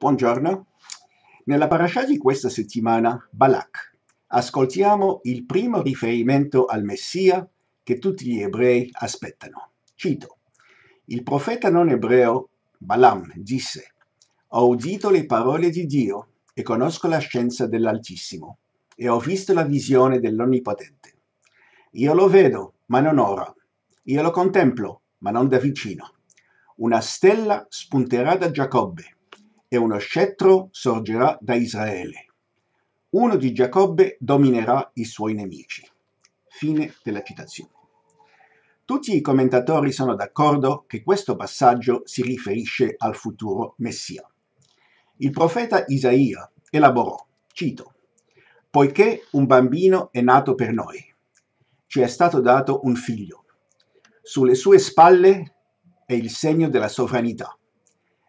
Buongiorno. Nella parasha di questa settimana, Balak, ascoltiamo il primo riferimento al Messia che tutti gli ebrei aspettano. Cito, il profeta non ebreo Balaam disse, ho udito le parole di Dio e conosco la scienza dell'Altissimo e ho visto la visione dell'Onnipotente. Io lo vedo, ma non ora. Io lo contemplo, ma non da vicino. Una stella spunterà da Giacobbe e uno scettro sorgerà da Israele. Uno di Giacobbe dominerà i suoi nemici. Fine della citazione. Tutti i commentatori sono d'accordo che questo passaggio si riferisce al futuro Messia. Il profeta Isaia elaborò, cito, Poiché un bambino è nato per noi, ci è stato dato un figlio. Sulle sue spalle è il segno della sovranità.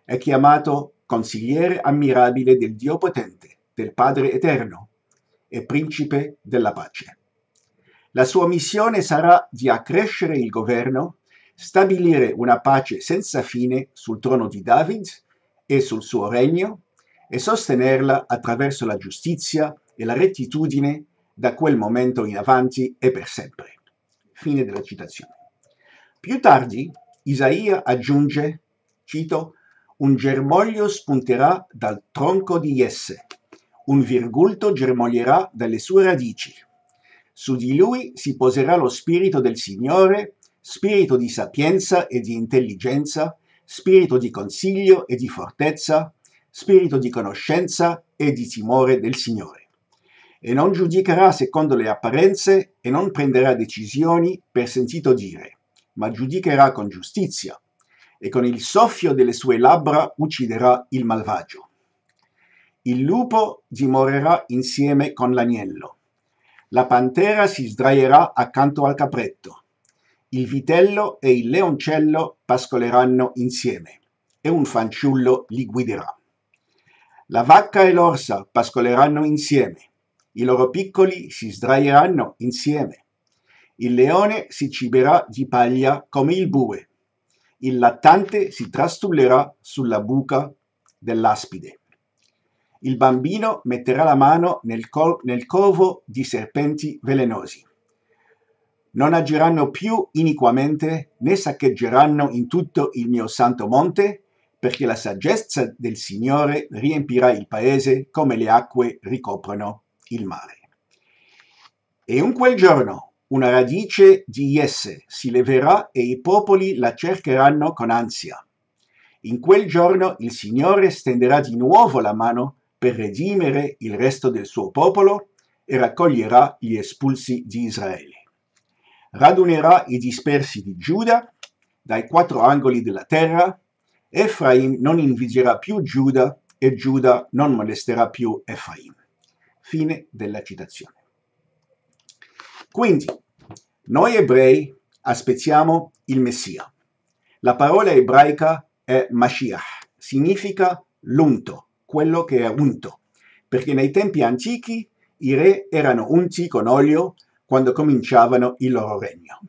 È chiamato consigliere ammirabile del Dio potente, del Padre eterno e principe della pace. La sua missione sarà di accrescere il governo, stabilire una pace senza fine sul trono di David e sul suo regno e sostenerla attraverso la giustizia e la rettitudine da quel momento in avanti e per sempre. Fine della citazione. Più tardi Isaia aggiunge, cito, un germoglio spunterà dal tronco di esse, un virgulto germoglierà dalle sue radici. Su di lui si poserà lo spirito del Signore, spirito di sapienza e di intelligenza, spirito di consiglio e di fortezza, spirito di conoscenza e di timore del Signore. E non giudicherà secondo le apparenze e non prenderà decisioni per sentito dire, ma giudicherà con giustizia e con il soffio delle sue labbra ucciderà il malvagio. Il lupo dimorerà insieme con l'agnello. La pantera si sdraierà accanto al capretto. Il vitello e il leoncello pascoleranno insieme e un fanciullo li guiderà. La vacca e l'orsa pascoleranno insieme. I loro piccoli si sdraieranno insieme. Il leone si ciberà di paglia come il bue il lattante si trastullerà sulla buca dell'aspide. Il bambino metterà la mano nel, col- nel covo di serpenti velenosi. Non agiranno più iniquamente né saccheggeranno in tutto il mio santo monte, perché la saggezza del Signore riempirà il paese come le acque ricoprono il mare. E un quel giorno una radice di esse si leverà e i popoli la cercheranno con ansia. In quel giorno il Signore stenderà di nuovo la mano per redimere il resto del suo popolo e raccoglierà gli espulsi di Israele. Radunerà i dispersi di Giuda dai quattro angoli della terra, Efraim non invidierà più Giuda e Giuda non molesterà più Efraim. Fine della citazione. Quindi, noi ebrei aspettiamo il Messia. La parola ebraica è Mashiach, significa l'unto, quello che è unto, perché nei tempi antichi i re erano unti con olio quando cominciavano il loro regno.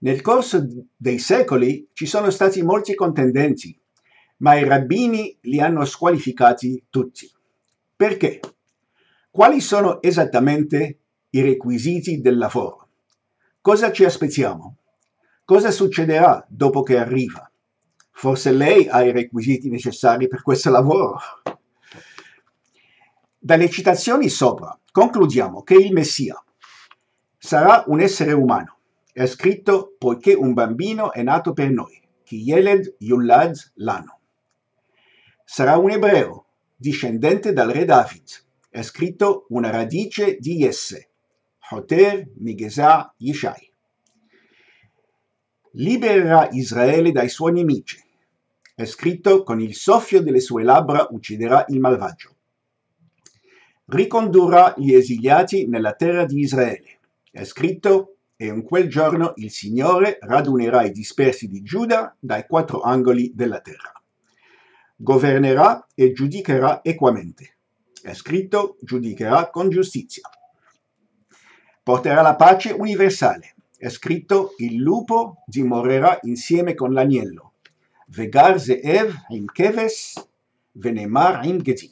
Nel corso dei secoli ci sono stati molti contendenti, ma i rabbini li hanno squalificati tutti. Perché? Quali sono esattamente i requisiti del lavoro? Cosa ci aspettiamo? Cosa succederà dopo che arriva? Forse lei ha i requisiti necessari per questo lavoro. Dalle citazioni sopra concludiamo che il Messia sarà un essere umano. È scritto poiché un bambino è nato per noi, chi Yeled Yullad Lano. Sarà un ebreo, discendente dal re David. È scritto una radice di Esse, Hoter Megesa Yishai. Libererà Israele dai suoi nemici. È scritto con il soffio delle sue labbra ucciderà il malvagio. Ricondurrà gli esiliati nella terra di Israele. È scritto e in quel giorno il Signore radunerà i dispersi di Giuda dai quattro angoli della terra. Governerà e giudicherà equamente. È scritto giudicherà con giustizia porterà la pace universale. È scritto, il lupo dimorerà insieme con l'agnello. Vegar ze'ev im keves, venemar im gezi.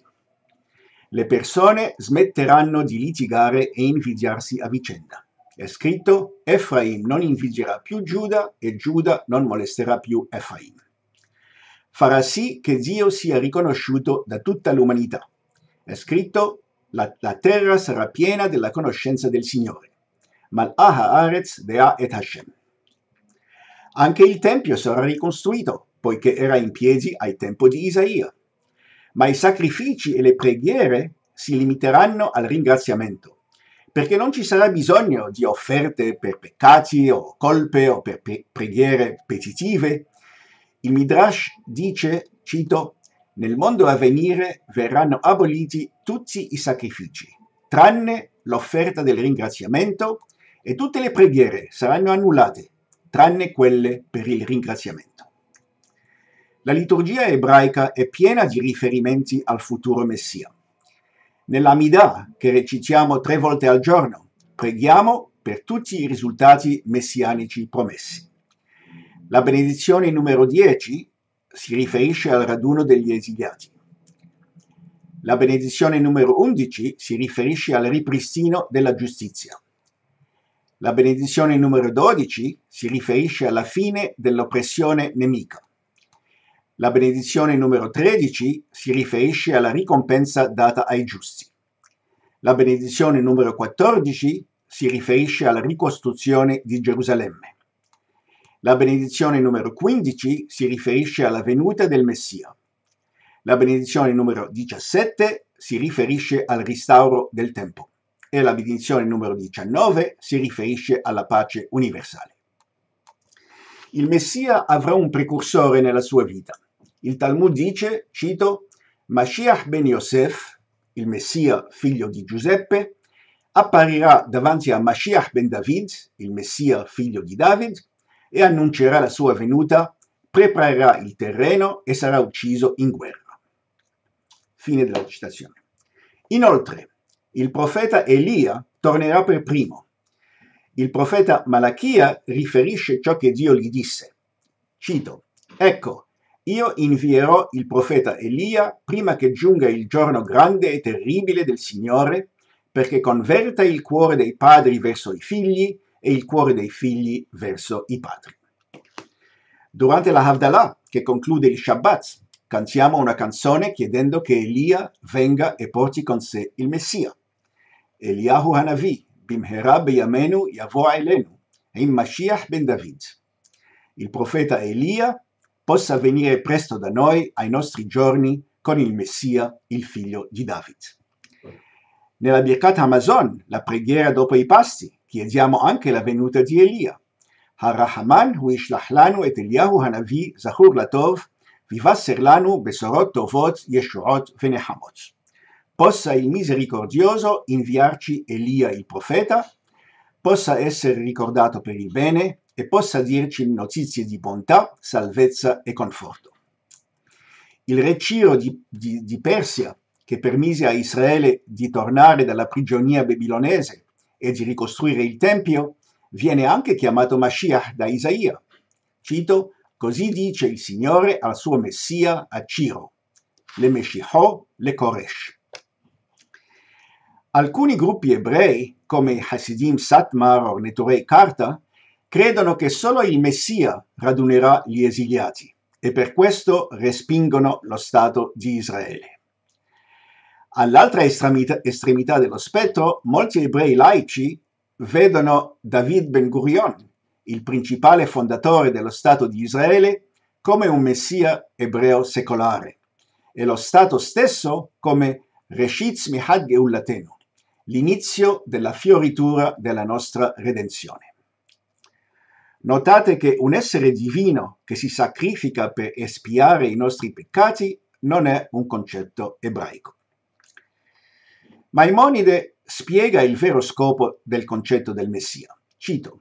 Le persone smetteranno di litigare e invidiarsi a vicenda. È scritto, Efraim non invidierà più Giuda e Giuda non molesterà più Efraim. Farà sì che Dio sia riconosciuto da tutta l'umanità. È scritto, la, la terra sarà piena della conoscenza del Signore. Mal'ah arez dea et Hashem. Anche il Tempio sarà ricostruito, poiché era in piedi ai tempo di Isaia. Ma i sacrifici e le preghiere si limiteranno al ringraziamento, perché non ci sarà bisogno di offerte per peccati o colpe o per preghiere petitive. Il Midrash dice, cito, nel mondo a venire verranno aboliti tutti i sacrifici, tranne l'offerta del ringraziamento e tutte le preghiere saranno annullate, tranne quelle per il ringraziamento. La liturgia ebraica è piena di riferimenti al futuro Messia. Nell'Amidà, che recitiamo tre volte al giorno, preghiamo per tutti i risultati messianici promessi. La benedizione numero 10 si riferisce al raduno degli esiliati. La benedizione numero 11 si riferisce al ripristino della giustizia. La benedizione numero 12 si riferisce alla fine dell'oppressione nemica. La benedizione numero 13 si riferisce alla ricompensa data ai giusti. La benedizione numero 14 si riferisce alla ricostruzione di Gerusalemme. La benedizione numero 15 si riferisce alla venuta del Messia. La benedizione numero 17 si riferisce al restauro del tempo e la benedizione numero 19 si riferisce alla pace universale. Il Messia avrà un precursore nella sua vita. Il Talmud dice, cito, Mashiach ben Yosef, il Messia figlio di Giuseppe, apparirà davanti a Mashiach ben David, il Messia figlio di David, e annuncerà la sua venuta, preparerà il terreno e sarà ucciso in guerra. Fine della citazione. Inoltre, il profeta Elia tornerà per primo. Il profeta Malachia riferisce ciò che Dio gli disse. Cito, Ecco, io invierò il profeta Elia prima che giunga il giorno grande e terribile del Signore, perché converta il cuore dei padri verso i figli e il cuore dei figli verso i padri. Durante la Havdalah, che conclude il Shabbat, cantiamo una canzone chiedendo che Elia venga e porti con sé il Messia. Eliahu Hanavi, Bimhera Beyamenu Yavoa Elenu, in Mashiach ben David. Il profeta Elia possa venire presto da noi ai nostri giorni con il Messia, il figlio di David. Nella Birkat Amazon, la preghiera dopo i pasti, chiediamo anche la venuta di Elia. Harahaman hu ishlachlanu et Eliyahu Hanavi Zahur Latov vivasser lanu besorot tovot yeshuot venehamot. Possa il misericordioso inviarci Elia il profeta, possa essere ricordato per il bene e possa dirci notizie di bontà, salvezza e conforto. Il re Ciro di, di, di Persia, che permise a Israele di tornare dalla prigionia babilonese e di ricostruire il Tempio, viene anche chiamato Mashiach da Isaia. Cito, così dice il Signore al suo Messia a Ciro, le Meshiho, le Koresh. Alcuni gruppi ebrei, come i Hasidim Satmar o Neturei Karta, credono che solo il Messia radunerà gli esiliati e per questo respingono lo Stato di Israele. All'altra estremità, dello spettro, molti ebrei laici vedono David Ben Gurion, il principale fondatore dello Stato di Israele, come un messia ebreo secolare e lo Stato stesso come Reshitz Mihad Geulateno, l'inizio della fioritura della nostra redenzione. Notate che un essere divino che si sacrifica per espiare i nostri peccati non è un concetto ebraico. Maimonide spiega il vero scopo del concetto del Messia. Cito,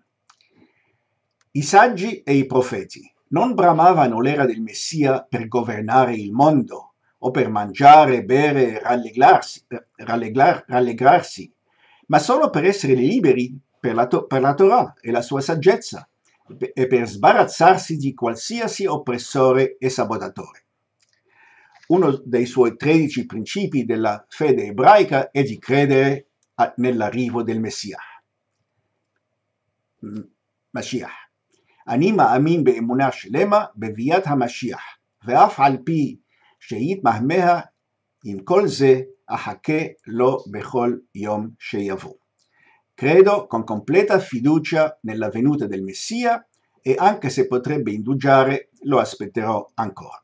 i saggi e i profeti non bramavano l'era del Messia per governare il mondo o per mangiare, bere e rallegrarsi, eh, rallegrar, rallegrarsi, ma solo per essere liberi per la, per la Torah e la sua saggezza e per sbarazzarsi di qualsiasi oppressore e sabotatore uno dei suoi tredici principi della fede ebraica è di credere nell'arrivo del Messia. Mm, Mashiach. אני מאמין באמונה שלמה בביאת המשיח, ואף על פי שיתמהמה עם כל זה, אחכה לו בכל יום שיבוא. Credo con completa fiducia nella venuta del Messia e anche se potrebbe indugiare, lo aspetterò ancora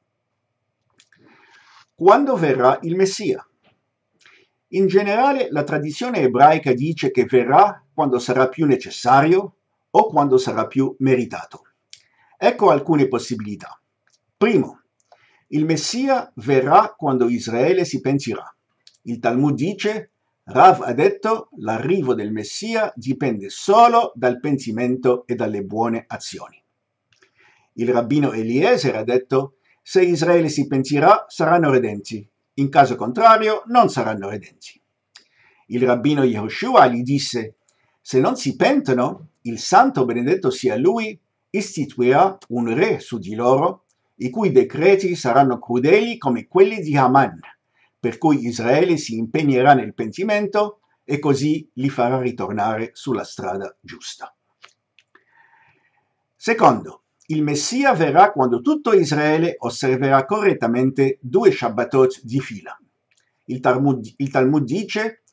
quando verrà il Messia. In generale la tradizione ebraica dice che verrà quando sarà più necessario o quando sarà più meritato. Ecco alcune possibilità. Primo, il Messia verrà quando Israele si pentirà. Il Talmud dice, Rav ha detto, l'arrivo del Messia dipende solo dal pentimento e dalle buone azioni. Il rabbino Eliezer ha detto, se Israele si pentirà, saranno redenti, in caso contrario non saranno redenti. Il rabbino Yahushua gli disse, se non si pentono, il santo benedetto sia lui istituirà un re su di loro, i cui decreti saranno crudeli come quelli di Haman, per cui Israele si impegnerà nel pentimento e così li farà ritornare sulla strada giusta. Secondo, il Messia verrà quando tutto Israele osserverà correttamente due Shabbatot di fila. Il Talmud, il Talmud dice,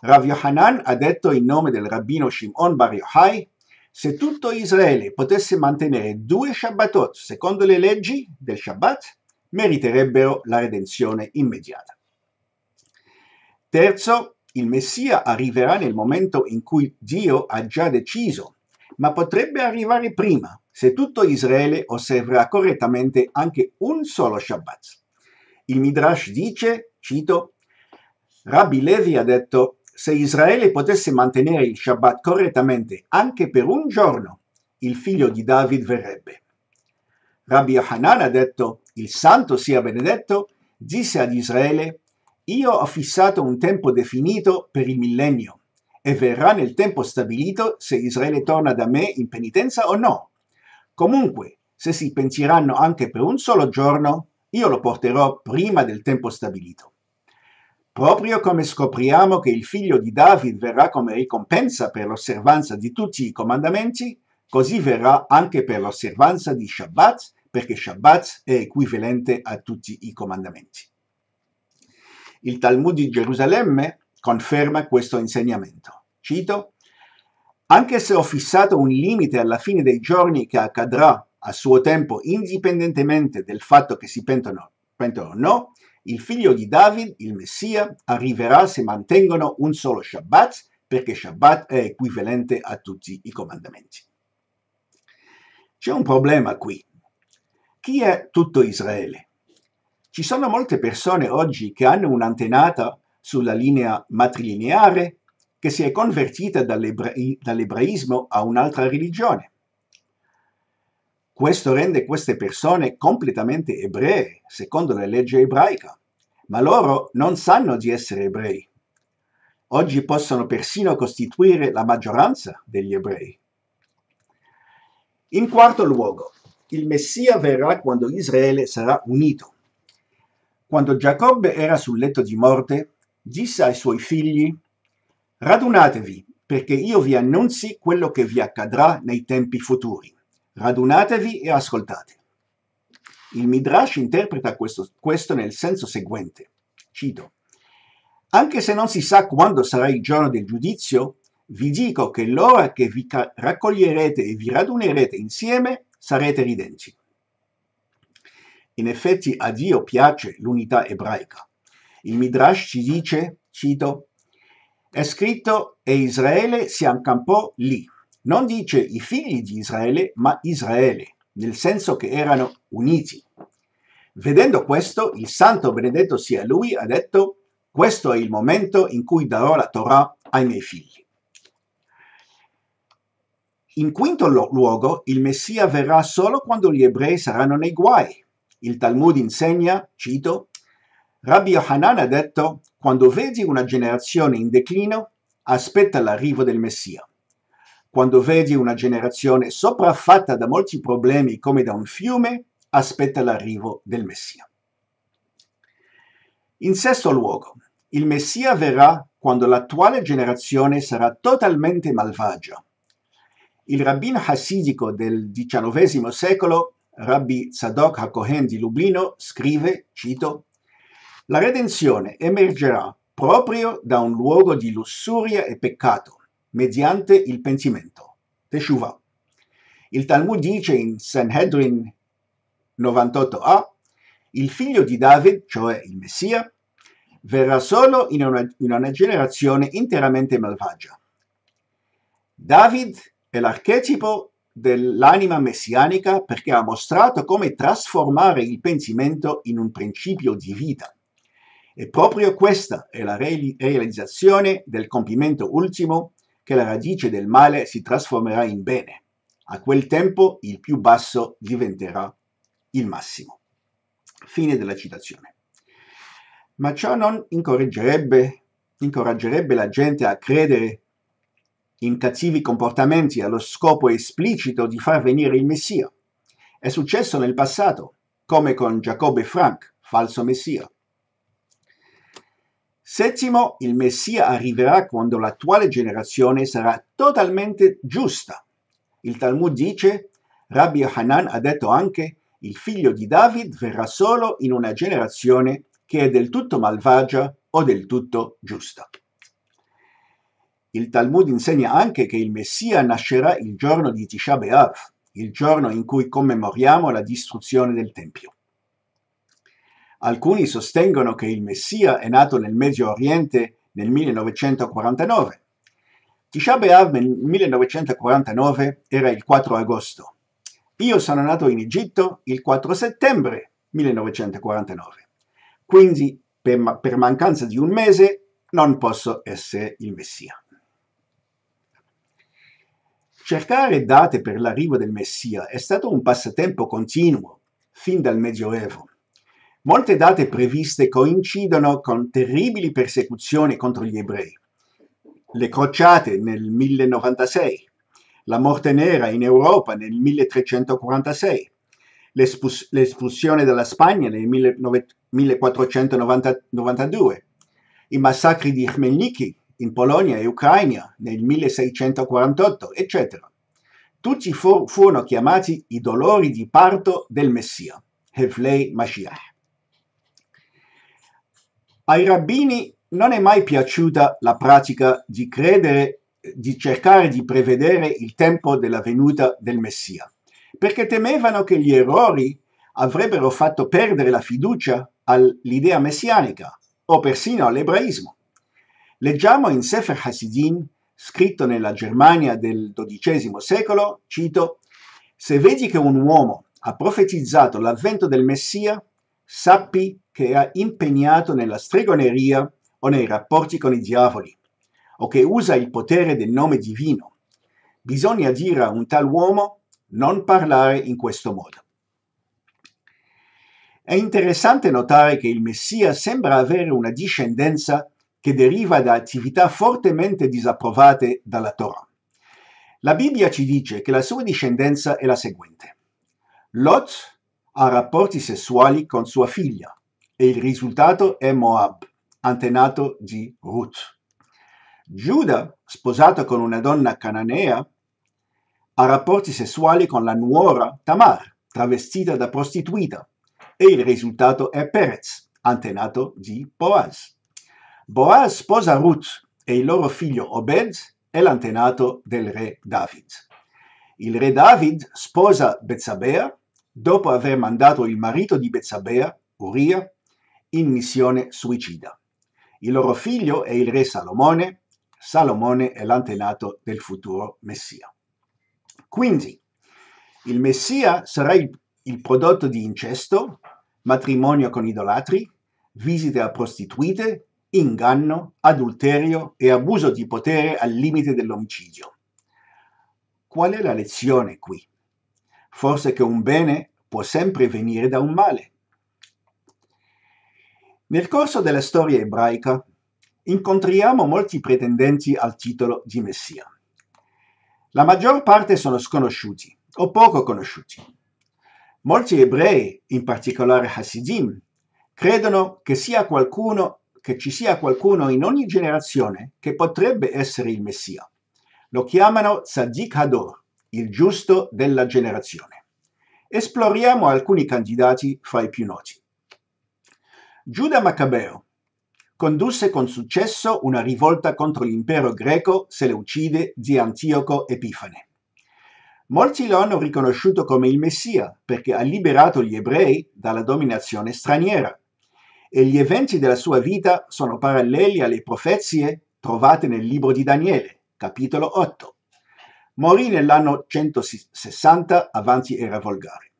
Rav Yohanan ha detto in nome del rabbino Shimon Bar Yochai, se tutto Israele potesse mantenere due Shabbatot secondo le leggi del Shabbat, meriterebbero la redenzione immediata. Terzo, il Messia arriverà nel momento in cui Dio ha già deciso, ma potrebbe arrivare prima se tutto Israele osserverà correttamente anche un solo Shabbat. Il Midrash dice, cito, Rabbi Levi ha detto, se Israele potesse mantenere il Shabbat correttamente anche per un giorno, il figlio di David verrebbe. Rabbi Hanan ha detto, il santo sia benedetto, disse ad Israele, io ho fissato un tempo definito per il millennio e verrà nel tempo stabilito se Israele torna da me in penitenza o no. Comunque, se si pentiranno anche per un solo giorno, io lo porterò prima del tempo stabilito. Proprio come scopriamo che il figlio di David verrà come ricompensa per l'osservanza di tutti i comandamenti, così verrà anche per l'osservanza di Shabbat, perché Shabbat è equivalente a tutti i comandamenti. Il Talmud di Gerusalemme conferma questo insegnamento. Cito, anche se ho fissato un limite alla fine dei giorni che accadrà a suo tempo indipendentemente dal fatto che si pentano, pentano o no, il figlio di David, il Messia, arriverà se mantengono un solo Shabbat, perché Shabbat è equivalente a tutti i comandamenti. C'è un problema qui. Chi è tutto Israele? Ci sono molte persone oggi che hanno un'antenata sulla linea matrilineare che si è convertita dall'ebraismo a un'altra religione. Questo rende queste persone completamente ebree, secondo la legge ebraica, ma loro non sanno di essere ebrei. Oggi possono persino costituire la maggioranza degli ebrei. In quarto luogo, il Messia verrà quando Israele sarà unito. Quando Giacobbe era sul letto di morte, disse ai suoi figli, Radunatevi, perché io vi annunzi quello che vi accadrà nei tempi futuri. Radunatevi e ascoltate. Il Midrash interpreta questo, questo nel senso seguente. Cito. Anche se non si sa quando sarà il giorno del giudizio, vi dico che l'ora che vi raccoglierete e vi radunerete insieme sarete ridenti. In effetti a Dio piace l'unità ebraica. Il Midrash ci dice, cito, è scritto e Israele si accampò lì. Non dice i figli di Israele, ma Israele, nel senso che erano uniti. Vedendo questo, il santo benedetto sia lui ha detto, questo è il momento in cui darò la Torah ai miei figli. In quinto luogo, il Messia verrà solo quando gli ebrei saranno nei guai. Il Talmud insegna, cito, Rabbi Yohanan ha detto, quando vedi una generazione in declino, aspetta l'arrivo del Messia. Quando vedi una generazione sopraffatta da molti problemi come da un fiume, aspetta l'arrivo del Messia. In sesto luogo, il Messia verrà quando l'attuale generazione sarà totalmente malvagia. Il rabbino hassidico del XIX secolo, Rabbi Tzadok HaKohen di Lublino, scrive, cito, la redenzione emergerà proprio da un luogo di lussuria e peccato, mediante il pentimento, Teshuvah. Il Talmud dice in Sanhedrin 98a, il figlio di David, cioè il Messia, verrà solo in una, in una generazione interamente malvagia. David è l'archetipo dell'anima messianica perché ha mostrato come trasformare il pentimento in un principio di vita. E proprio questa è la realizzazione del compimento ultimo che la radice del male si trasformerà in bene. A quel tempo il più basso diventerà il massimo. Fine della citazione. Ma ciò non incoraggerebbe, incoraggerebbe la gente a credere in cattivi comportamenti allo scopo esplicito di far venire il Messia. È successo nel passato, come con Giacobbe Frank, falso Messia, Settimo, il Messia arriverà quando l'attuale generazione sarà totalmente giusta. Il Talmud dice, Rabbi Hanan ha detto anche, il figlio di David verrà solo in una generazione che è del tutto malvagia o del tutto giusta. Il Talmud insegna anche che il Messia nascerà il giorno di Tisha B'Av, il giorno in cui commemoriamo la distruzione del Tempio. Alcuni sostengono che il Messia è nato nel Medio Oriente nel 1949. Tisha B'Av nel 1949 era il 4 agosto. Io sono nato in Egitto il 4 settembre 1949. Quindi per, ma- per mancanza di un mese non posso essere il Messia. Cercare date per l'arrivo del Messia è stato un passatempo continuo fin dal Medioevo. Molte date previste coincidono con terribili persecuzioni contro gli ebrei. Le crociate nel 1096, la morte nera in Europa nel 1346, l'espus- l'espulsione dalla Spagna nel 1492, i massacri di Khmelnytsky in Polonia e Ucraina nel 1648, eccetera. Tutti fu- furono chiamati i dolori di parto del Messia, Hevlei Mashiach. Ai rabbini non è mai piaciuta la pratica di credere, di cercare di prevedere il tempo della venuta del Messia, perché temevano che gli errori avrebbero fatto perdere la fiducia all'idea messianica o persino all'ebraismo. Leggiamo in Sefer Hasidim, scritto nella Germania del XII secolo, cito, Se vedi che un uomo ha profetizzato l'avvento del Messia, sappi che è impegnato nella stregoneria o nei rapporti con i diavoli, o che usa il potere del nome divino. Bisogna dire a un tal uomo non parlare in questo modo. È interessante notare che il Messia sembra avere una discendenza che deriva da attività fortemente disapprovate dalla Torah. La Bibbia ci dice che la sua discendenza è la seguente. Lot ha rapporti sessuali con sua figlia, e il risultato è Moab, antenato di Ruth. Giuda, sposato con una donna cananea, ha rapporti sessuali con la nuora Tamar, travestita da prostituita, e il risultato è Perez, antenato di Boaz. Boaz sposa Ruth e il loro figlio Obed è l'antenato del re David. Il re David sposa Bezzabea dopo aver mandato il marito di Bezzabea, Uria, in missione suicida. Il loro figlio è il re Salomone, Salomone è l'antenato del futuro Messia. Quindi, il Messia sarà il, il prodotto di incesto, matrimonio con idolatri, visite a prostituite, inganno, adulterio e abuso di potere al limite dell'omicidio. Qual è la lezione qui? Forse che un bene può sempre venire da un male nel corso della storia ebraica incontriamo molti pretendenti al titolo di Messia. La maggior parte sono sconosciuti o poco conosciuti. Molti ebrei, in particolare Hasidim, credono che, sia qualcuno, che ci sia qualcuno in ogni generazione che potrebbe essere il Messia. Lo chiamano Tzaddik Hador, il giusto della generazione. Esploriamo alcuni candidati fra i più noti. Giuda Maccabeo condusse con successo una rivolta contro l'impero greco se seleucide di Antioco Epifane. Molti lo hanno riconosciuto come il Messia perché ha liberato gli ebrei dalla dominazione straniera e gli eventi della sua vita sono paralleli alle profezie trovate nel libro di Daniele, capitolo 8. Morì nell'anno 160 avanti era volgare.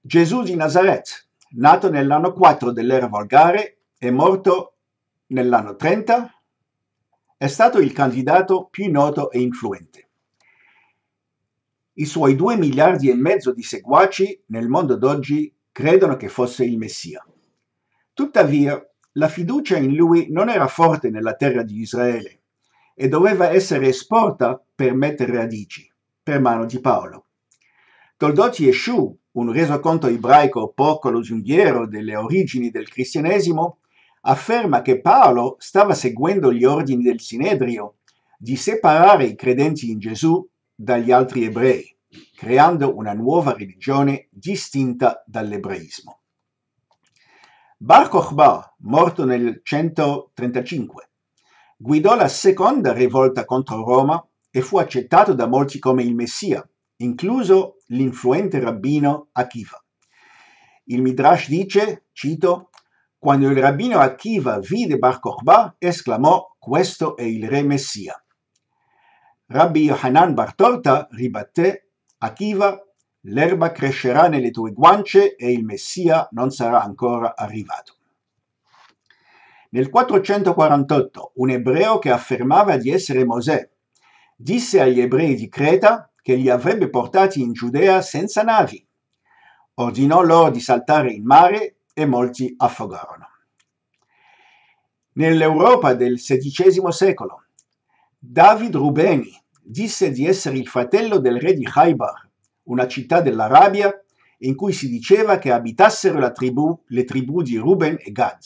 Gesù di Nazareth nato nell'anno 4 dell'era volgare e morto nell'anno 30, è stato il candidato più noto e influente. I suoi due miliardi e mezzo di seguaci nel mondo d'oggi credono che fosse il Messia. Tuttavia, la fiducia in lui non era forte nella terra di Israele e doveva essere esporta per mettere radici, per mano di Paolo. Toldotti Yeshu, un resoconto ebraico poco lusinghiero delle origini del cristianesimo, afferma che Paolo stava seguendo gli ordini del Sinedrio di separare i credenti in Gesù dagli altri ebrei, creando una nuova religione distinta dall'ebraismo. Bar Kokhba, morto nel 135, guidò la seconda rivolta contro Roma e fu accettato da molti come il Messia, incluso l'influente rabbino Akiva. Il Midrash dice, cito, quando il rabbino Akiva vide Bar Kokhba, esclamò, questo è il re Messia. Rabbi Yohanan Bartorta ribatté, Akiva, l'erba crescerà nelle tue guance e il Messia non sarà ancora arrivato. Nel 448 un ebreo che affermava di essere Mosè disse agli ebrei di Creta che li avrebbe portati in Giudea senza navi. Ordinò loro di saltare in mare e molti affogarono. Nell'Europa del XVI secolo, David Rubeni disse di essere il fratello del re di Haibar, una città dell'Arabia in cui si diceva che abitassero tribù, le tribù di Ruben e Gad,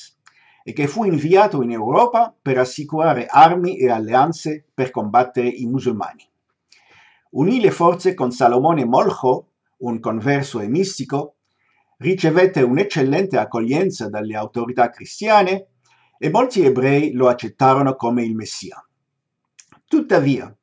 e che fu inviato in Europa per assicurare armi e alleanze per combattere i musulmani. Unì le forze con Salomone Molcho, un converso e mistico, ricevette un'eccellente accoglienza dalle autorità cristiane e molti ebrei lo accettarono come il Messia. Tuttavia,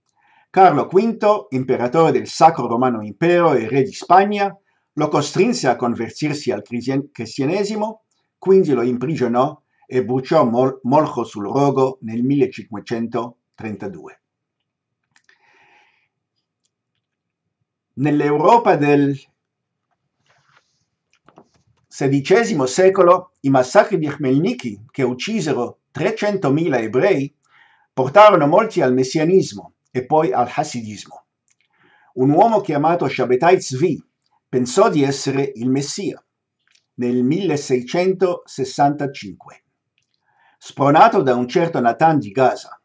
Carlo V, imperatore del Sacro Romano Impero e re di Spagna, lo costrinse a convertirsi al cristianesimo, quindi lo imprigionò e bruciò Molcho sul rogo nel 1532. Nell'Europa del XVI secolo i massacri di Khmelnyky, che uccisero 300.000 ebrei, portarono molti al messianismo e poi al hasidismo. Un uomo chiamato Shabbatai Zvi pensò di essere il Messia nel 1665. Spronato da un certo Natan di Gaza,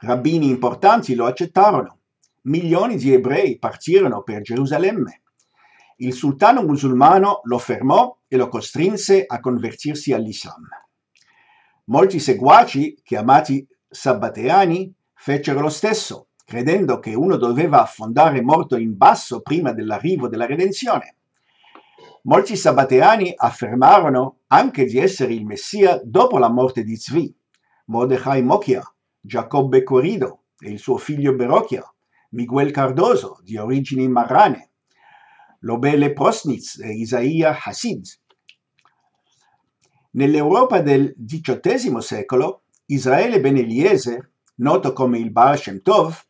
rabbini importanti lo accettarono milioni di ebrei partirono per Gerusalemme. Il sultano musulmano lo fermò e lo costrinse a convertirsi all'Islam. Molti seguaci, chiamati sabbateani, fecero lo stesso, credendo che uno doveva affondare morto in basso prima dell'arrivo della redenzione. Molti sabbateani affermarono anche di essere il Messia dopo la morte di Zvi, Mordechai Mokia, Giacobbe Corrido e il suo figlio Berochia, Miguel Cardoso, di origini marrane, Lobele Prosnitz e Isaiah Hasid. Nell'Europa del XVIII secolo, Israele ben Eliezer, noto come il Baal Shem Tov,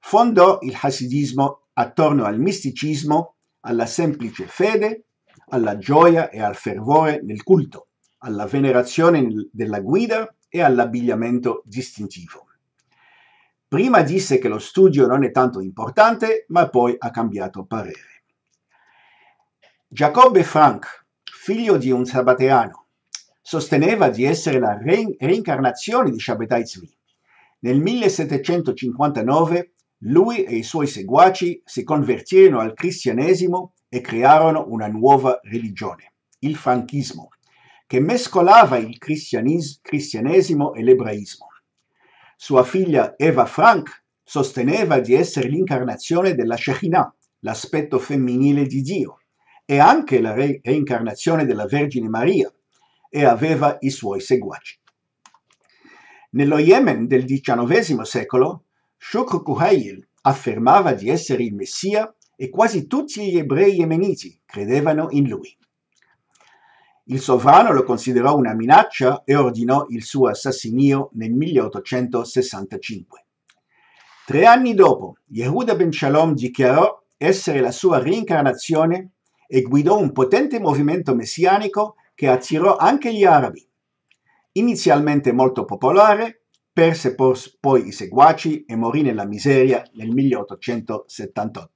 fondò il hasidismo attorno al misticismo, alla semplice fede, alla gioia e al fervore nel culto, alla venerazione della guida e all'abbigliamento distintivo. Prima disse che lo studio non è tanto importante, ma poi ha cambiato parere. Giacobbe Frank, figlio di un sabateano, sosteneva di essere la rein- reincarnazione di Shabbatai Zvi. Nel 1759 lui e i suoi seguaci si convertirono al cristianesimo e crearono una nuova religione, il franchismo, che mescolava il cristianesimo e l'ebraismo. Sua figlia Eva Frank sosteneva di essere l'incarnazione della Shekinah, l'aspetto femminile di Dio, e anche la re- reincarnazione della Vergine Maria, e aveva i suoi seguaci. Nello Yemen del XIX secolo, Shukr Kuhail affermava di essere il Messia e quasi tutti gli ebrei yemeniti credevano in lui. Il sovrano lo considerò una minaccia e ordinò il suo assassinio nel 1865. Tre anni dopo, Yehuda ben Shalom dichiarò essere la sua reincarnazione e guidò un potente movimento messianico che attirò anche gli arabi. Inizialmente molto popolare, perse poi i seguaci e morì nella miseria nel 1878.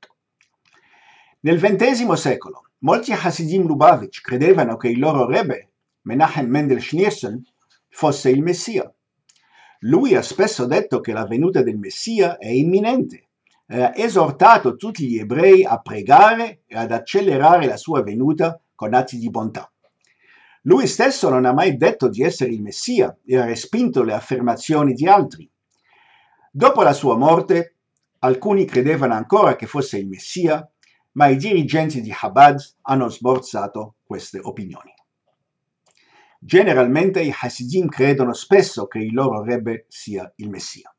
Nel XX secolo Molti Hasidim Lubavitch credevano che il loro Rebbe, Menachem Mendel Schneerson, fosse il Messia. Lui ha spesso detto che la venuta del Messia è imminente e eh, ha esortato tutti gli ebrei a pregare e ad accelerare la sua venuta con atti di bontà. Lui stesso non ha mai detto di essere il Messia e ha respinto le affermazioni di altri. Dopo la sua morte, alcuni credevano ancora che fosse il Messia ma i dirigenti di Chabad hanno sborsato queste opinioni. Generalmente i Hasidim credono spesso che il loro Rebbe sia il Messia.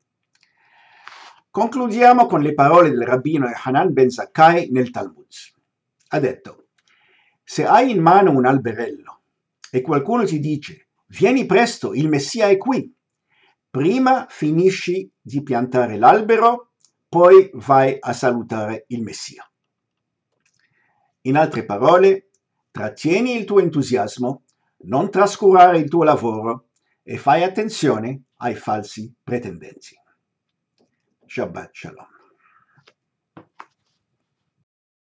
Concludiamo con le parole del rabbino Hanan ben Zakkai nel Talmud. Ha detto, se hai in mano un alberello e qualcuno ti dice, vieni presto, il Messia è qui, prima finisci di piantare l'albero, poi vai a salutare il Messia. In altre parole, trattieni il tuo entusiasmo, non trascurare il tuo lavoro e fai attenzione ai falsi pretendenti. Shabbat Shalom.